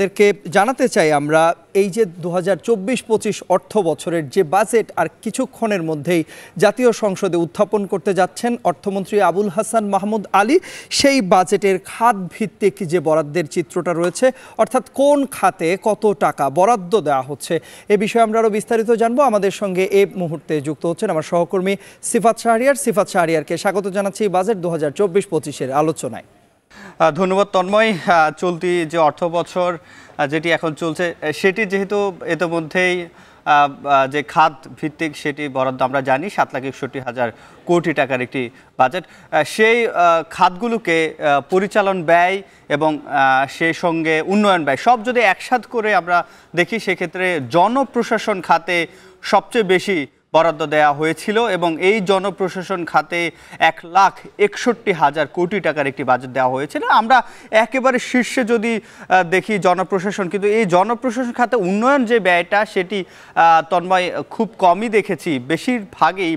আপনাদেরকে জানাতে চাই আমরা এই যে দু হাজার চব্বিশ পঁচিশ অর্থ বছরের যে বাজেট আর কিছুক্ষণের মধ্যেই জাতীয় সংসদে উত্থাপন করতে যাচ্ছেন অর্থমন্ত্রী আবুল হাসান মাহমুদ আলী সেই বাজেটের খাত ভিত্তিক যে বরাদ্দের চিত্রটা রয়েছে অর্থাৎ কোন খাতে কত টাকা বরাদ্দ দেওয়া হচ্ছে এ বিষয়ে আমরা আরও বিস্তারিত জানবো আমাদের সঙ্গে এ মুহূর্তে যুক্ত হচ্ছেন আমার সহকর্মী সিফাত শাহরিয়ার সিফাত শাহরিয়ারকে স্বাগত জানাচ্ছি বাজেট দু হাজার চব্বিশ পঁচিশের আলোচনায় ধন্যবাদ তন্ময় চলতি যে অর্থ বছর যেটি এখন চলছে সেটি যেহেতু ইতিমধ্যেই যে খাত ভিত্তিক সেটি বরাদ্দ আমরা জানি সাত লাখ একষট্টি হাজার কোটি টাকার একটি বাজেট সেই খাতগুলোকে পরিচালন ব্যয় এবং সে সঙ্গে উন্নয়ন ব্যয় সব যদি একসাথ করে আমরা দেখি সেক্ষেত্রে জনপ্রশাসন খাতে সবচেয়ে বেশি বরাদ্দ দেয়া হয়েছিল এবং এই জনপ্রশাসন খাতে এক লাখ একষট্টি হাজার কোটি টাকার একটি বাজেট দেওয়া হয়েছিল আমরা একেবারে শীর্ষে যদি দেখি জনপ্রশাসন কিন্তু এই জনপ্রশাসন খাতে উন্নয়ন যে ব্যয়টা সেটি তন্ময় খুব কমই দেখেছি বেশিরভাগেই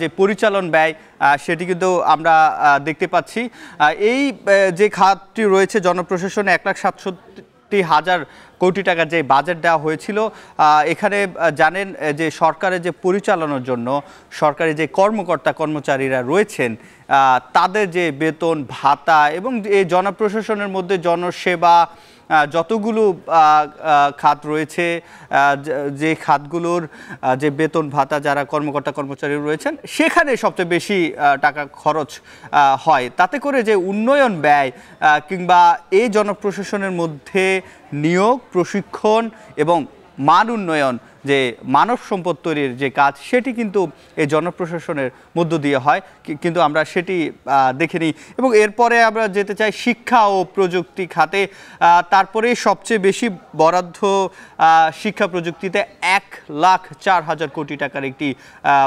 যে পরিচালন ব্যয় সেটি কিন্তু আমরা দেখতে পাচ্ছি এই যে খাতটি রয়েছে জনপ্রশাসনে এক লাখ সাতষট্টি বাষট্টি হাজার কোটি টাকা যে বাজেট দেওয়া হয়েছিল এখানে জানেন যে সরকারের যে পরিচালনার জন্য সরকারি যে কর্মকর্তা কর্মচারীরা রয়েছেন তাদের যে বেতন ভাতা এবং এই জনপ্রশাসনের মধ্যে জনসেবা যতগুলো খাত রয়েছে যে খাতগুলোর যে বেতন ভাতা যারা কর্মকর্তা কর্মচারী রয়েছেন সেখানে সবচেয়ে বেশি টাকা খরচ হয় তাতে করে যে উন্নয়ন ব্যয় কিংবা এই জনপ্রশাসনের মধ্যে নিয়োগ প্রশিক্ষণ এবং মান উন্নয়ন যে মানব সম্পদ তৈরির যে কাজ সেটি কিন্তু এই জনপ্রশাসনের মধ্য দিয়ে হয় কিন্তু আমরা সেটি দেখে নিই এবং এরপরে আমরা যেতে চাই শিক্ষা ও প্রযুক্তি খাতে তারপরে সবচেয়ে বেশি বরাদ্দ শিক্ষা প্রযুক্তিতে এক লাখ চার হাজার কোটি টাকার একটি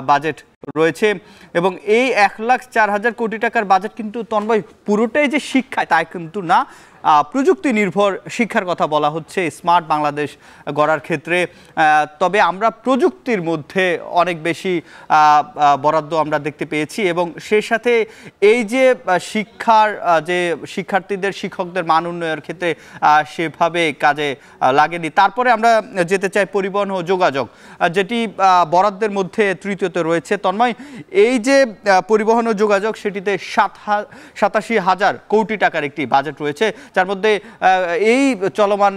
বাজেট রয়েছে এবং এই এক লাখ চার হাজার কোটি টাকার বাজেট কিন্তু তন্ময় পুরোটাই যে শিক্ষায় তাই কিন্তু না প্রযুক্তি নির্ভর শিক্ষার কথা বলা হচ্ছে স্মার্ট বাংলাদেশ গড়ার ক্ষেত্রে তবে আমরা প্রযুক্তির মধ্যে অনেক বেশি বরাদ্দ আমরা দেখতে পেয়েছি এবং সে সাথে এই যে শিক্ষার যে শিক্ষার্থীদের শিক্ষকদের মান উন্নয়নের ক্ষেত্রে সেভাবে কাজে লাগেনি তারপরে আমরা যেতে চাই পরিবহন ও যোগাযোগ যেটি বরাদ্দের মধ্যে তৃতীয়তে রয়েছে তন্ময় এই যে পরিবহন ও যোগাযোগ সেটিতে সাত সাতাশি হাজার কোটি টাকার একটি বাজেট রয়েছে যার মধ্যে এই চলমান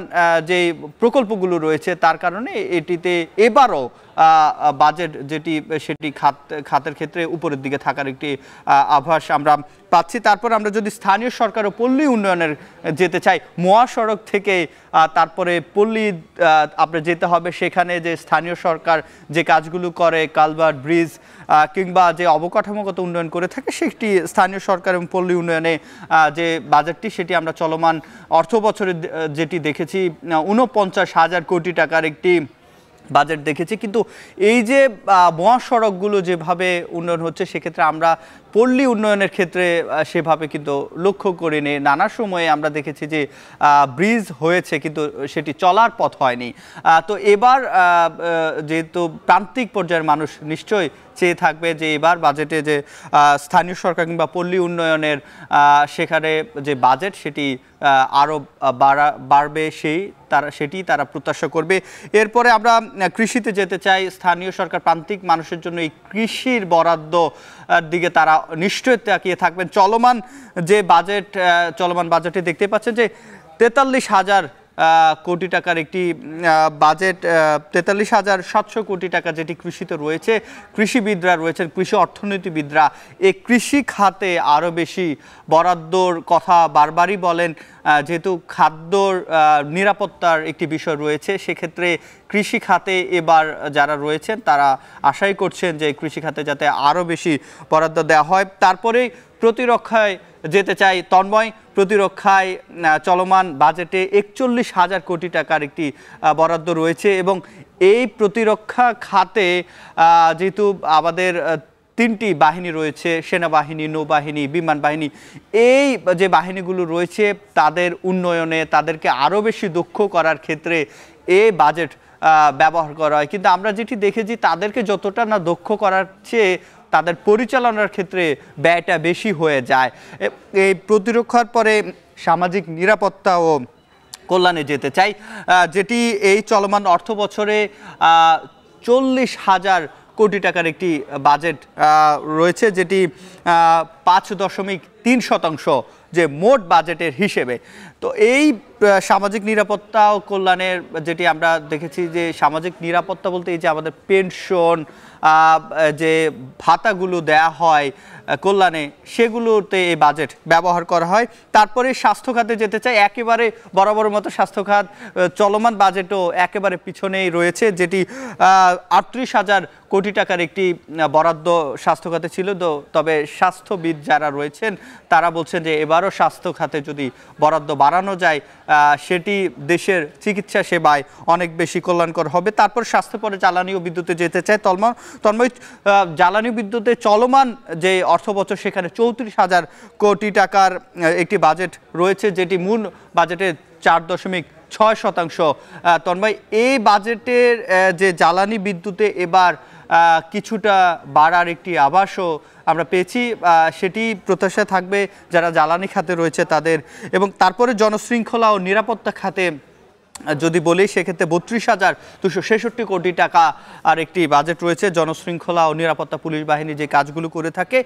যে প্রকল্পগুলো রয়েছে তার কারণে এটিতে এবারও বাজেট যেটি সেটি খাত খাতের ক্ষেত্রে উপরের দিকে থাকার একটি আভাস আমরা পাচ্ছি তারপর আমরা যদি স্থানীয় সরকার ও পল্লী উন্নয়নের যেতে চাই মহাসড়ক থেকে তারপরে পল্লী আপনার যেতে হবে সেখানে যে স্থানীয় সরকার যে কাজগুলো করে কালভার্ট ব্রিজ কিংবা যে অবকাঠামোগত উন্নয়ন করে থাকে সেটি স্থানীয় সরকার এবং পল্লী উন্নয়নে যে বাজেটটি সেটি আমরা চলমান অর্থ বছরে যেটি দেখেছি ঊনপঞ্চাশ হাজার কোটি টাকার একটি বাজেট দেখেছি কিন্তু এই যে মহাসড়কগুলো যেভাবে উন্নয়ন হচ্ছে সেক্ষেত্রে আমরা পল্লী উন্নয়নের ক্ষেত্রে সেভাবে কিন্তু লক্ষ্য করিনি নানা সময়ে আমরা দেখেছি যে ব্রিজ হয়েছে কিন্তু সেটি চলার পথ হয়নি তো এবার যেহেতু প্রান্তিক পর্যায়ের মানুষ নিশ্চয়ই চেয়ে থাকবে যে এবার বাজেটে যে স্থানীয় সরকার কিংবা পল্লী উন্নয়নের সেখানে যে বাজেট সেটি আরও বাড়া বাড়বে সেই তারা সেটি তারা প্রত্যাশা করবে এরপরে আমরা কৃষিতে যেতে চাই স্থানীয় সরকার প্রান্তিক মানুষের জন্য এই কৃষির বরাদ্দ দিকে তারা নিশ্চয় তাকিয়ে থাকবেন চলমান যে বাজেট চলমান বাজেটে দেখতে পাচ্ছেন যে তেতাল্লিশ হাজার কোটি টাকার একটি বাজেট তেতাল্লিশ হাজার সাতশো কোটি টাকা যেটি কৃষিতে রয়েছে কৃষিবিদরা রয়েছেন কৃষি অর্থনীতিবিদরা এই কৃষি খাতে আরও বেশি বরাদ্দর কথা বারবারই বলেন যেহেতু খাদ্যর নিরাপত্তার একটি বিষয় রয়েছে সেক্ষেত্রে কৃষি খাতে এবার যারা রয়েছেন তারা আশাই করছেন যে কৃষি খাতে যাতে আরও বেশি বরাদ্দ দেওয়া হয় তারপরে প্রতিরক্ষায় যেতে চাই তন্ময় প্রতিরক্ষায় চলমান বাজেটে একচল্লিশ হাজার কোটি টাকার একটি বরাদ্দ রয়েছে এবং এই প্রতিরক্ষা খাতে যেহেতু আমাদের তিনটি বাহিনী রয়েছে সেনাবাহিনী নৌবাহিনী বিমান বাহিনী এই যে বাহিনীগুলো রয়েছে তাদের উন্নয়নে তাদেরকে আরও বেশি দক্ষ করার ক্ষেত্রে এ বাজেট ব্যবহার করা হয় কিন্তু আমরা যেটি দেখেছি তাদেরকে যতটা না দক্ষ করার চেয়ে তাদের পরিচালনার ক্ষেত্রে ব্যয়টা বেশি হয়ে যায় এই প্রতিরক্ষার পরে সামাজিক নিরাপত্তা ও কল্যাণে যেতে চাই যেটি এই চলমান অর্থ বছরে চল্লিশ হাজার কোটি টাকার একটি বাজেট রয়েছে যেটি পাঁচ দশমিক তিন শতাংশ যে মোট বাজেটের হিসেবে তো এই সামাজিক নিরাপত্তা ও কল্যাণের যেটি আমরা দেখেছি যে সামাজিক নিরাপত্তা বলতে এই যে আমাদের পেনশন যে ভাতাগুলো দেয়া হয় কল্যাণে সেগুলোতে এই বাজেট ব্যবহার করা হয় তারপরে স্বাস্থ্য খাতে যেতে চাই একেবারে বরাবর মতো স্বাস্থ্য খাত চলমান বাজেটও একেবারে পিছনেই রয়েছে যেটি আটত্রিশ হাজার কোটি টাকার একটি বরাদ্দ স্বাস্থ্য খাতে ছিল তো তবে স্বাস্থ্যবিদ যারা রয়েছেন তারা বলছেন যে এবারও স্বাস্থ্য খাতে যদি বরাদ্দ বাড়ানো যায় সেটি দেশের চিকিৎসা সেবায় অনেক বেশি কল্যাণকর হবে তারপর স্বাস্থ্য পরে জ্বালানি ও বিদ্যুতে যেতে চায় তলমা তন্ময় জ্বালানি বিদ্যুতে চলমান যে অর্থ বছর সেখানে চৌত্রিশ হাজার কোটি টাকার একটি বাজেট রয়েছে যেটি মূল বাজেটের চার দশমিক ছয় শতাংশ তন্ময় এই বাজেটের যে জ্বালানি বিদ্যুতে এবার কিছুটা বাড়ার একটি আবাসও আমরা পেয়েছি সেটি প্রত্যাশা থাকবে যারা জ্বালানি খাতে রয়েছে তাদের এবং তারপরে জনশৃঙ্খলা ও নিরাপত্তা খাতে যদি বলি সেক্ষেত্রে বত্রিশ হাজার দুশো ছেষট্টি কোটি টাকা আর একটি বাজেট রয়েছে জনশৃঙ্খলা ও নিরাপত্তা পুলিশ বাহিনী যে কাজগুলো করে থাকে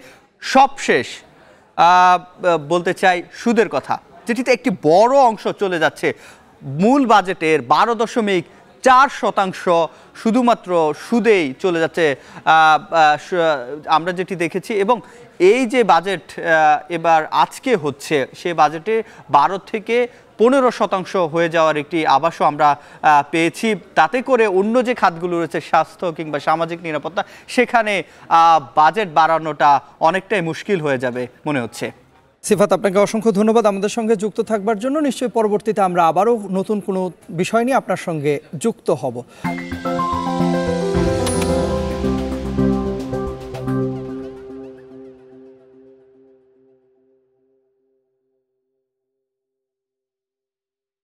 সবশেষ বলতে চাই সুদের কথা যেটিতে একটি বড় অংশ চলে যাচ্ছে মূল বাজেটের বারো দশমিক চার শতাংশ শুধুমাত্র সুদেই চলে যাচ্ছে আমরা যেটি দেখেছি এবং এই যে বাজেট এবার আজকে হচ্ছে সে বাজেটে বারো থেকে পনেরো শতাংশ হয়ে যাওয়ার একটি আবাসও আমরা পেয়েছি তাতে করে অন্য যে খাতগুলো রয়েছে স্বাস্থ্য কিংবা সামাজিক নিরাপত্তা সেখানে বাজেট বাড়ানোটা অনেকটাই মুশকিল হয়ে যাবে মনে হচ্ছে সিফাত আপনাকে অসংখ্য ধন্যবাদ আমাদের সঙ্গে যুক্ত থাকবার জন্য নিশ্চয়ই পরবর্তীতে আমরা আবারও নতুন কোনো বিষয় নিয়ে আপনার সঙ্গে যুক্ত হব